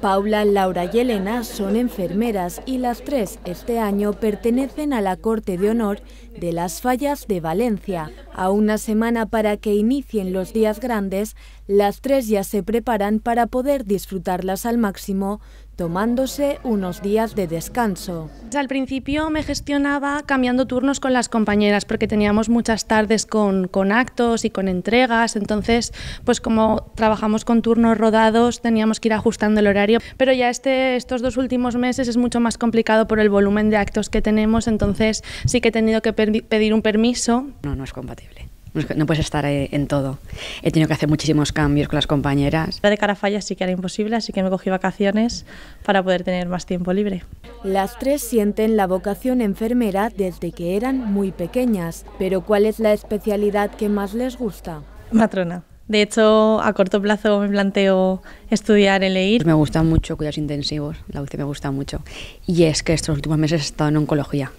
Paula, Laura y Elena son enfermeras y las tres este año pertenecen a la Corte de Honor de las Fallas de Valencia. A una semana para que inicien los días grandes, las tres ya se preparan para poder disfrutarlas al máximo tomándose unos días de descanso. Pues al principio me gestionaba cambiando turnos con las compañeras porque teníamos muchas tardes con, con, actos y con entregas, entonces pues como trabajamos con turnos rodados teníamos que ir ajustando el horario, pero ya este, estos dos últimos meses es mucho más complicado por el volumen de actos que tenemos, entonces sí que he tenido que pedir un permiso. No, no es compatible. Pues no puedes estar eh, en todo. He tenido que hacer muchísimos cambios con las compañeras. La de cara a fallas sí que era imposible, así que me cogí vacaciones para poder tener más tiempo libre. Las tres sienten la vocación enfermera desde que eran muy pequeñas, pero ¿cuál es la especialidad que más les gusta? Matrona. De hecho, a corto plazo me planteo estudiar leer Me gustan mucho cuidados intensivos, la UCI me gusta mucho. Y es que estos últimos meses he estado en oncología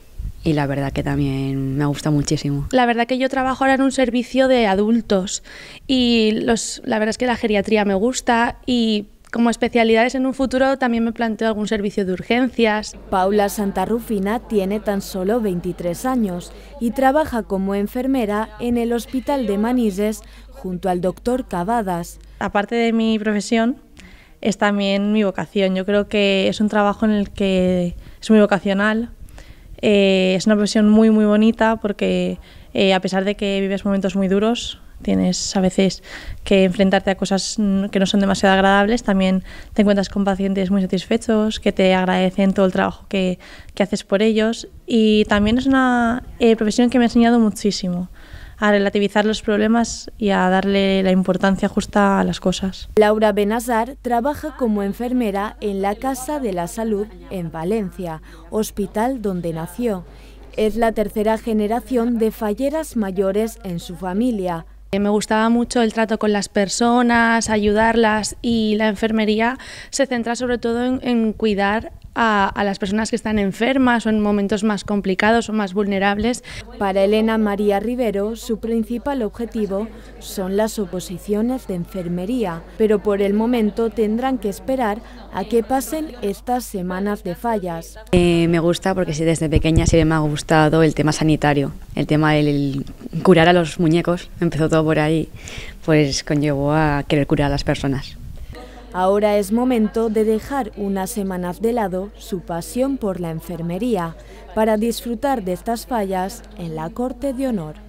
y la verdad que también me gusta muchísimo. La verdad que yo trabajo ahora en un servicio de adultos y los, la verdad es que la geriatría me gusta y como especialidades en un futuro también me planteo algún servicio de urgencias. Paula Santarrufina tiene tan solo 23 años y trabaja como enfermera en el Hospital de Manises junto al doctor Cavadas. Aparte de mi profesión, es también mi vocación. Yo creo que es un trabajo en el que es muy vocacional, eh, es una profesión muy, muy bonita porque eh, a pesar de que vives momentos muy duros, tienes a veces que enfrentarte a cosas que no son demasiado agradables, también te encuentras con pacientes muy satisfechos, que te agradecen todo el trabajo que, haces por ellos. Y también es una eh, profesión que me ha enseñado muchísimo a relativizar los problemas y a darle la importancia justa a las cosas. Laura Benazar trabaja como enfermera en la Casa de la Salud en Valencia, hospital donde nació. Es la tercera generación de falleras mayores en su familia. Eh, me gustaba mucho el trato con las personas, ayudarlas y la enfermería se centra sobre todo en, cuidar a, las personas que están enfermas o en momentos más complicados o más vulnerables. Para Elena María Rivero, su principal objetivo son las oposiciones de enfermería, pero por el momento tendrán que esperar a que pasen estas semanas de fallas. Eh, me gusta porque desde pequeña siempre me ha gustado el tema sanitario, el tema del curar a los muñecos, empezó todo por ahí, pues conllevó a querer curar a las personas. Ahora es momento de dejar unas semanas de lado su pasión por la enfermería para disfrutar de estas fallas en la corte de honor.